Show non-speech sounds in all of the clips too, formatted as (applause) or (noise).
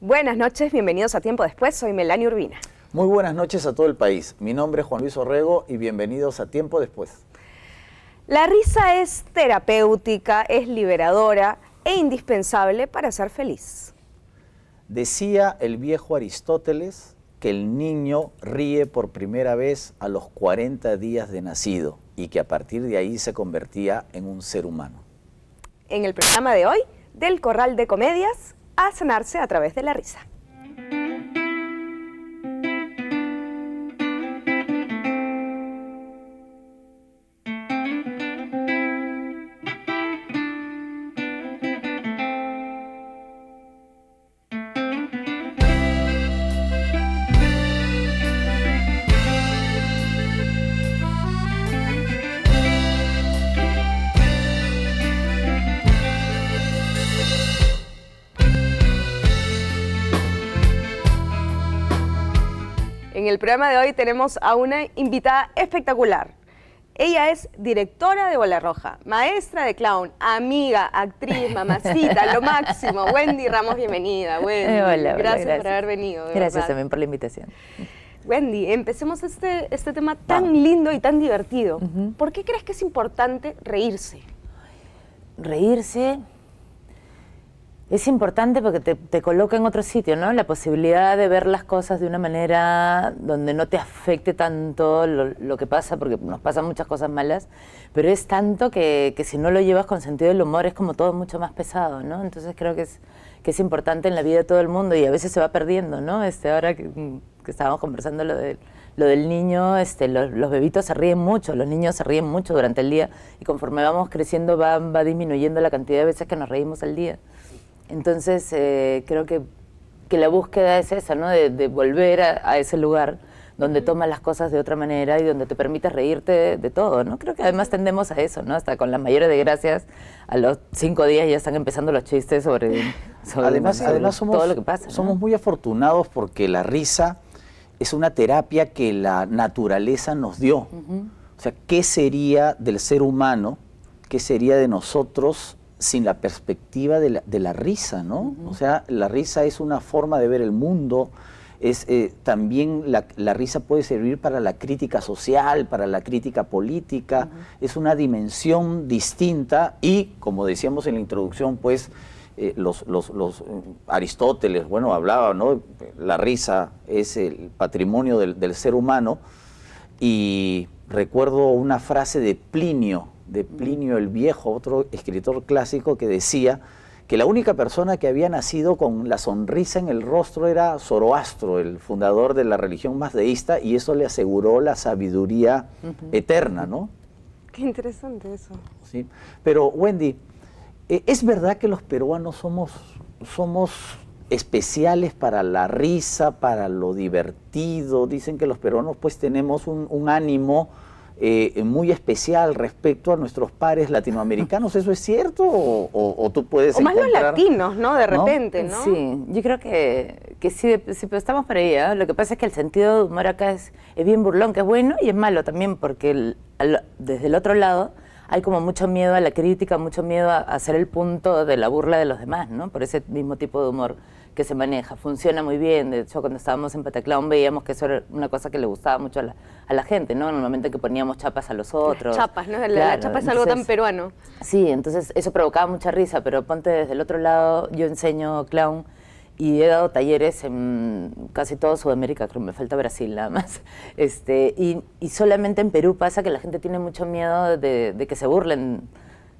Buenas noches, bienvenidos a Tiempo Después, soy Melania Urbina. Muy buenas noches a todo el país, mi nombre es Juan Luis Orrego y bienvenidos a Tiempo Después. La risa es terapéutica, es liberadora e indispensable para ser feliz. Decía el viejo Aristóteles que el niño ríe por primera vez a los 40 días de nacido y que a partir de ahí se convertía en un ser humano. En el programa de hoy, del Corral de Comedias, a sanarse a través de la risa. En el programa de hoy tenemos a una invitada espectacular. Ella es directora de Bola Roja, maestra de clown, amiga, actriz, (laughs) mamacita, lo máximo. Wendy Ramos, bienvenida. Eh, hola, gracias, por haber venido. Gracias también por la invitación. Wendy, empecemos este, este tema tan lindo y tan divertido. ¿Por qué crees que es importante reírse? Reírse es importante porque te, coloca en otro sitio, ¿no? La posibilidad de ver las cosas de una manera donde no te afecte tanto lo, que pasa, porque nos pasan muchas cosas malas, pero es tanto que, si no lo llevas con sentido del humor es como todo mucho más pesado, ¿no? Entonces creo que es, que es importante en la vida de todo el mundo y a veces se va perdiendo, ¿no? Este, ahora que, estábamos conversando lo de lo del niño, este, los, bebitos se ríen mucho, los niños se ríen mucho durante el día y conforme vamos creciendo va disminuyendo la cantidad de veces que nos reímos al día. Entonces, eh, creo que, que, la búsqueda es esa, ¿no? De, volver a, ese lugar donde tomas las cosas de otra manera y donde te permites reírte de, todo, ¿no? Creo que además tendemos a eso, ¿no? Hasta con las mayores desgracias, a los cinco días ya están empezando los chistes sobre, (laughs) sobre además, todo lo que pasa. Somos muy afortunados porque la risa es una terapia que la naturaleza nos dio. O sea, ¿qué sería del ser humano, qué sería de nosotros sin la perspectiva de la, risa, ¿no? O sea, la risa es una forma de ver el mundo, es, eh, también la, risa puede servir para la crítica social, para la crítica política, es una dimensión distinta y, como decíamos en la introducción, pues eh, los, eh, Aristóteles, bueno, hablaba, ¿no? La risa es el patrimonio del ser humano y recuerdo una frase de Plinio, de Plinio el Viejo, otro escritor clásico que decía que la única persona que había nacido con la sonrisa en el rostro era Zoroastro, el fundador de la religión más deísta, y eso le aseguró la sabiduría eterna, ¿no? Qué interesante eso. Sí, pero Wendy, ¿e, ¿es verdad que los peruanos somos, somos especiales para la risa, para lo divertido? Dicen que los peruanos pues tenemos un ánimo eh, muy especial respecto a nuestros pares latinoamericanos. ¿Eso es cierto? ¿O, tú puedes O más los latinos, ¿no? De repente, ¿no? Sí, yo creo que, que sí, pero estamos para ahí ¿eh? Lo que pasa es que el sentido de humor acá es, bien burlón, que es bueno y es malo también, porque desde el otro lado hay como mucho miedo a la crítica, mucho miedo a hacer el punto de la burla de los demás, ¿no? Por ese mismo tipo de humor que se maneja. Funciona muy bien. De hecho, cuando estábamos en Pataclown veíamos que eso era una cosa que le gustaba mucho a la, gente, ¿no? Normalmente que poníamos chapas a los otros. chapas, ¿no? La, chapa es algo tan peruano. Sí, entonces eso provocaba mucha risa, pero ponte desde el otro lado, yo enseño clown y he dado talleres en casi todo Sudamérica, creo me falta Brasil nada más. Este, y, y solamente en Perú pasa que la gente tiene mucho miedo de que se burlen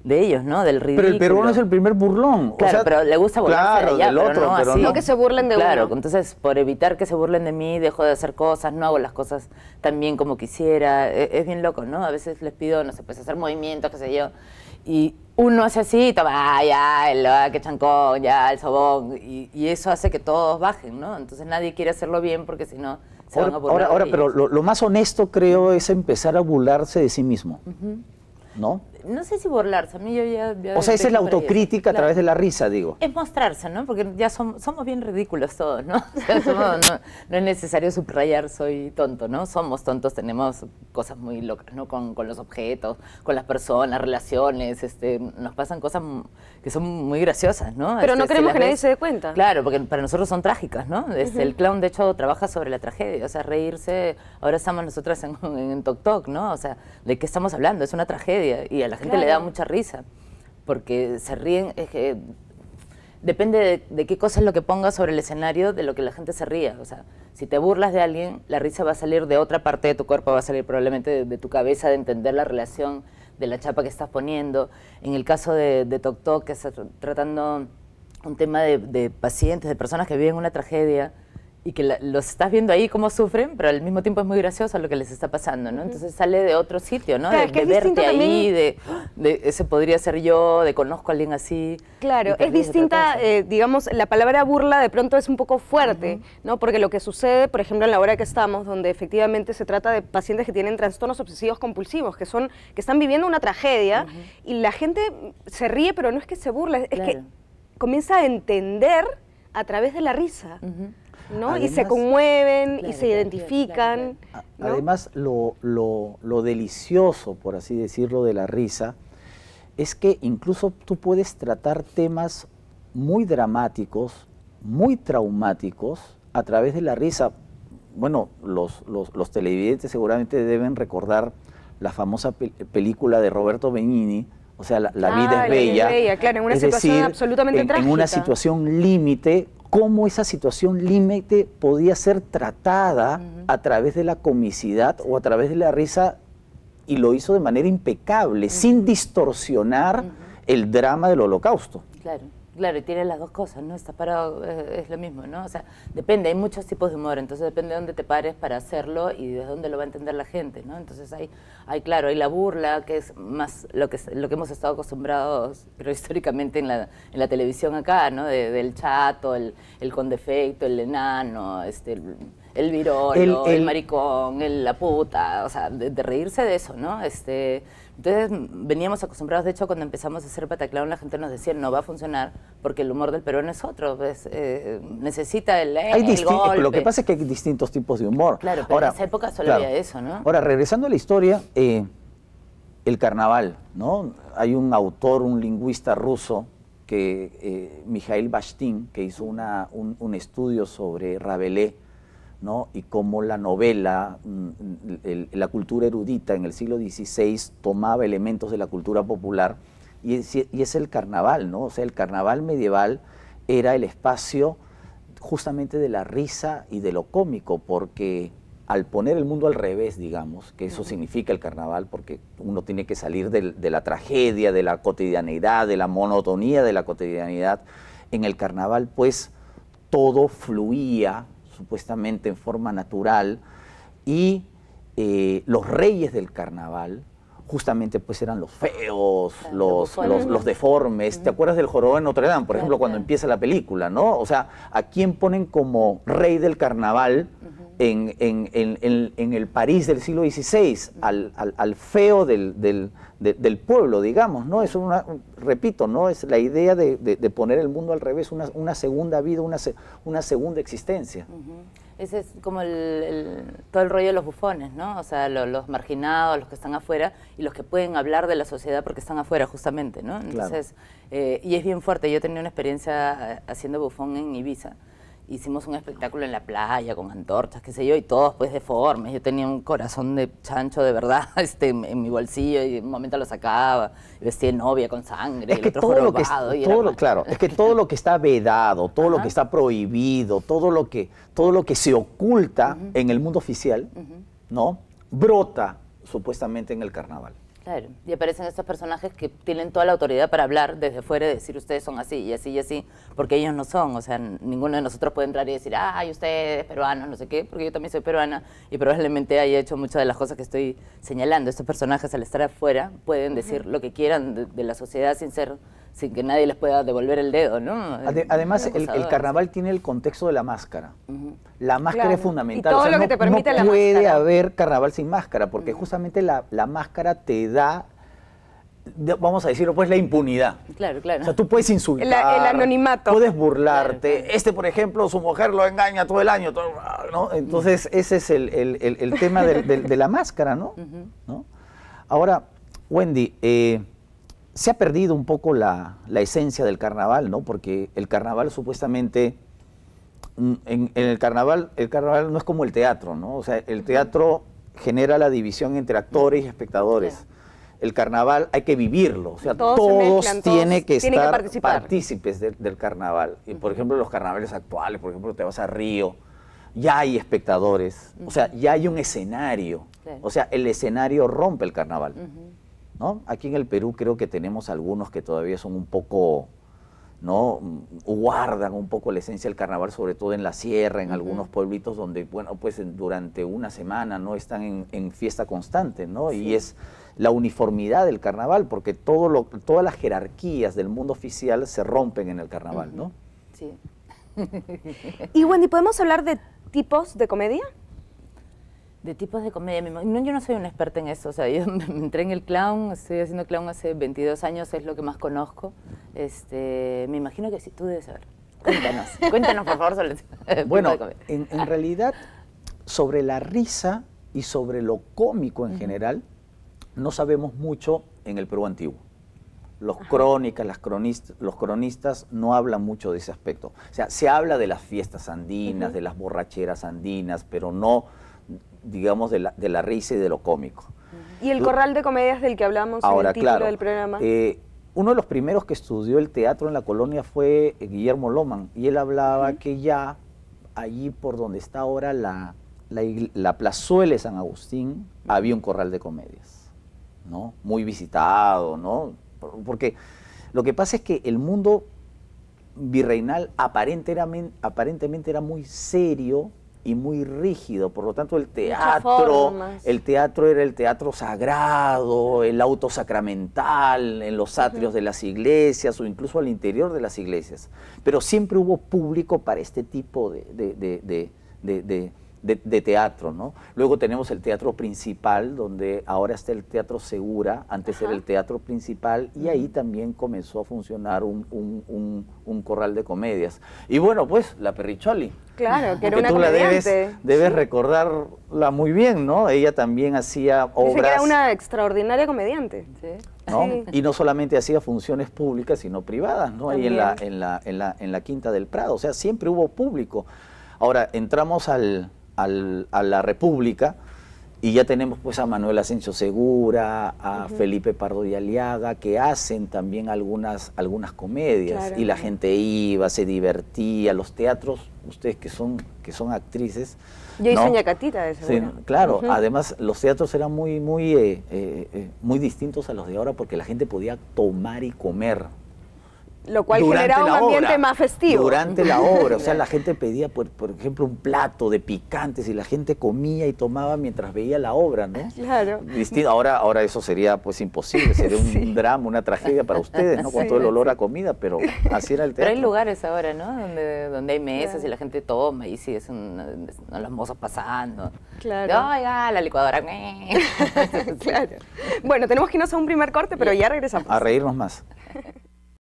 de ellos, ¿no? Del ridículo. Pero el peruano es el primer burlón. Claro, pero le gusta burlarse de allá, otro, no así. No que se burlen de Claro, entonces por evitar que se burlen de mí, dejo de hacer cosas, no hago las cosas tan bien como quisiera. E, es, bien loco, ¿no? A veces les pido, no sé, pues hacer movimientos, qué sé yo. Y uno hace así, toma, ah, ya, el ah, que chancón, ya, el sobón. Y, eso hace que todos bajen, ¿no? Entonces nadie quiere hacerlo bien porque si no... Se ahora, van a ahora, ahora pero lo, más honesto creo es empezar a burlarse de sí mismo, ¿no? no sé si burlarse, a mí yo ya... o sea, esa es la autocrítica a través de la risa, digo. Es mostrarse, ¿no? Porque ya somos, bien ridículos todos, ¿no? (laughs) O sea, no, no, es necesario subrayar soy tonto, ¿no? Somos tontos, tenemos cosas muy locas, ¿no? Con, con los objetos, con las personas, relaciones, este, nos pasan cosas que son muy graciosas, ¿no? Pero no este, queremos que nadie se dé cuenta. Claro, porque para nosotros son trágicas, ¿no? Este, el clown, de hecho, trabaja sobre la tragedia, o sea, reírse, ahora estamos nosotras en, en Tok Tok, ¿no? O sea, ¿de qué estamos hablando? Es una tragedia y a la gente le da mucha risa, porque se ríen, es que depende de, qué cosa es lo que pongas sobre el escenario, de lo que la gente se ría. O sea, si te burlas de alguien, la risa va a salir de otra parte de tu cuerpo, va a salir probablemente de tu cabeza, de entender la relación de la chapa que estás poniendo. En el caso de, de que está tratando un tema de pacientes, de personas que viven una tragedia, y que los estás viendo ahí cómo sufren, pero al mismo tiempo es muy gracioso lo que les está pasando, ¿no? Entonces sale de otro sitio, ¿no? de, que verte ahí, de, de, ese podría ser yo, de conozco a alguien así. Claro, es distinta, eh, digamos, la palabra burla de pronto es un poco fuerte, ¿no? Porque lo que sucede, por ejemplo, en la hora que estamos, donde efectivamente se trata de pacientes que tienen trastornos obsesivos compulsivos, que son, que están viviendo una tragedia, y la gente se ríe, pero no es que se burla, es que comienza a entender a través de la risa y se conmueven y se identifican. Además, lo, delicioso, por así decirlo, de la risa, es que incluso tú puedes tratar temas muy dramáticos, muy traumáticos, a través de la risa. Bueno, los, televidentes seguramente deben recordar la famosa película de Roberto Benigni, o sea, la, vida es ah, bella. claro, en una situación absolutamente trágica. En una situación límite, cómo esa situación límite podía ser tratada a través de la comicidad o a través de la risa y lo hizo de manera impecable, sin distorsionar el drama del holocausto. Claro. Claro, y tiene las dos cosas, ¿no? Estás parado, eh, es, lo mismo, ¿no? O sea, depende, hay muchos tipos de humor, entonces depende de dónde te pares para hacerlo y de dónde lo va a entender la gente, ¿no? Entonces hay, hay claro, hay la burla, que es más lo que, lo que hemos estado acostumbrados, pero (laughs) históricamente en la, en la televisión acá, ¿no? del chato, el, el con defecto, el enano, este, el, virolo, el, maricón, el la puta, o sea, de, de reírse de eso, ¿no? Este, entonces veníamos acostumbrados, de hecho cuando empezamos a hacer pataclón la gente nos decía no va a funcionar porque el humor del peruano es otro, eh, necesita el, eh, Lo que pasa es que hay distintos tipos de humor. Claro, pero en esa época solo había eso, ¿no? Ahora, regresando a la historia, eh, el carnaval, ¿no? Hay un autor, un lingüista ruso, que eh, Mikhail que hizo una, un, un, estudio sobre Rabelais, y cómo la novela, mm, la cultura erudita en el siglo XVI tomaba elementos de la cultura popular, y es, y es, el carnaval, ¿no? O sea, el carnaval medieval era el espacio justamente de la risa y de lo cómico, porque al poner el mundo al revés, digamos, que eso significa el carnaval, porque uno tiene que salir de, de la tragedia, de la cotidianidad, de la monotonía de la cotidianidad, en el carnaval pues todo fluía supuestamente en forma natural, y eh, los reyes del carnaval, justamente pues eran los feos, los, los, deformes. ¿Te acuerdas del jorobo en Notre Dame, por ejemplo, cuando empieza la película, no? O sea, ¿a quién ponen como rey del carnaval? en, en, en, en, el París del siglo XVI, al, al, feo del, del, pueblo, digamos, ¿no? Es una, repito, ¿no? Es la idea de, de, poner el mundo al revés, una, una segunda vida, una, una segunda existencia. Ese es como todo el rollo de los bufones, ¿no? O sea, los marginados, los que están afuera y los que pueden hablar de la sociedad porque están afuera, justamente, ¿no? Entonces, eh, y es bien fuerte. Yo tenía una experiencia eh, haciendo bufón en Ibiza hicimos un espectáculo en la playa con antorchas, qué sé yo, y todos pues deformes. Yo tenía un corazón de chancho de verdad (laughs) este, en, mi bolsillo y en un momento lo sacaba. Vestí de novia con sangre, es que todo Lo que, claro, es que (laughs) todo lo que está vedado, todo lo que está prohibido, todo lo que, todo lo que se oculta en el mundo oficial, ¿no? Brota supuestamente en el carnaval. Y aparecen estos personajes que tienen toda la autoridad para hablar desde fuera y decir ustedes son así y así y así, porque ellos no son. O sea, ninguno de nosotros puede entrar y decir, ay, ustedes peruanos, no sé qué, porque yo también soy peruana y probablemente haya hecho muchas de las cosas que estoy señalando. Estos personajes al estar afuera pueden decir lo que quieran de la sociedad sin ser sin que nadie les pueda devolver el dedo, ¿no? además, el, carnaval tiene el contexto de la máscara. La máscara es fundamental. todo lo que te permite no puede haber carnaval sin máscara, porque justamente la, máscara te da vamos a decirlo pues, la impunidad. Claro, claro. O sea, tú puedes insultar. el anonimato. Puedes burlarte. Este, por ejemplo, su mujer lo engaña todo el año. Entonces, ese es el, tema de, la máscara, ¿no? Ahora, Wendy, eh, se ha perdido un poco la, esencia del carnaval, ¿no? Porque el carnaval supuestamente, mm, en, el carnaval, el carnaval no es como el teatro, ¿no? O sea, el teatro genera la división entre actores y espectadores. El carnaval hay que vivirlo, o sea, todos, tienen que estar partícipes del carnaval. Y, por ejemplo, los carnavales actuales, por ejemplo, te vas a Río, ya hay espectadores, o sea, ya hay un escenario, o sea, el escenario rompe el carnaval. Aquí en el Perú creo que tenemos algunos que todavía son un poco, ¿no? Guardan un poco la esencia del carnaval, sobre todo en la sierra, en algunos pueblitos donde, bueno, pues durante una semana, ¿no? Están en, fiesta constante, ¿no? Y es la uniformidad del carnaval, porque todo lo, todas las jerarquías del mundo oficial se rompen en el carnaval, ¿no? Sí. (laughs) y Wendy, ¿podemos hablar de tipos de comedia? De tipos de comedia. No, yo no soy un experto en eso. O sea, yo (laughs) me entré en el clown, estoy haciendo clown hace 22 años, es lo que más conozco. Este, me imagino que sí, tú debes saber. Cuéntanos, (laughs) cuéntanos por favor sobre Bueno, en, realidad, sobre la risa y sobre lo cómico en general, no sabemos mucho en el Perú antiguo. Los crónicas, los cronistas no hablan mucho de ese aspecto. O sea, se habla de las fiestas andinas, de las borracheras andinas, pero no digamos, de la, de la risa y de lo cómico. Y el corral de comedias del que hablamos Ahora, en el título del programa. Eh, uno de los primeros que estudió el teatro en la colonia fue eh, Guillermo Loman, y él hablaba que ya allí por donde está ahora la, la, plazuela de San Agustín había un corral de comedias, ¿no? Muy visitado, ¿no? Porque lo que pasa es que el mundo virreinal aparentemente era muy serio, y muy rígido, por lo tanto el teatro, el teatro era el teatro sagrado, el auto sacramental en los atrios de las iglesias o incluso al interior de las iglesias, pero siempre hubo público para este tipo de de, teatro, ¿no? Luego tenemos el teatro principal, donde ahora está el teatro Segura, antes era el teatro principal, y ahí también comenzó a funcionar un, corral de comedias. Y bueno, pues, la Perricholi. Claro, que era una comediante. La debes, recordarla muy bien, ¿no? Ella también hacía obras... era una extraordinaria comediante. Sí. Y no solamente hacía funciones públicas, sino privadas, ¿no? Ahí en la, en, la, en, la, en la Quinta del Prado. O sea, siempre hubo público. Ahora, entramos al, a la República y ya tenemos pues a Manuel Asensio Segura, a Felipe Pardo y Aliaga, que hacen también algunas, algunas comedias y la gente iba, se divertía, los teatros, ustedes que son, que son actrices. Yo hice Ñacatita de Sí, claro, además los teatros eran muy, muy, eh, eh, eh, muy distintos a los de ahora porque la gente podía tomar y comer. Lo cual generaba un ambiente más festivo. Durante la obra, o sea, la (laughs) gente pedía, por, por, ejemplo, un plato de picantes y la gente comía y tomaba mientras veía la obra, ¿no? Ah, claro. ahora, ahora eso sería pues imposible, sería un, (laughs) drama, una tragedia para ustedes, ¿no? Con todo el olor a comida, pero así era el tema Pero hay lugares ahora, ¿no? Donde, hay mesas y la gente toma y sí, es un, las mozas pasando. Claro. Oiga, la licuadora. (laughs) claro. Bueno, tenemos que irnos a un primer corte, pero ya regresamos. A reírnos más.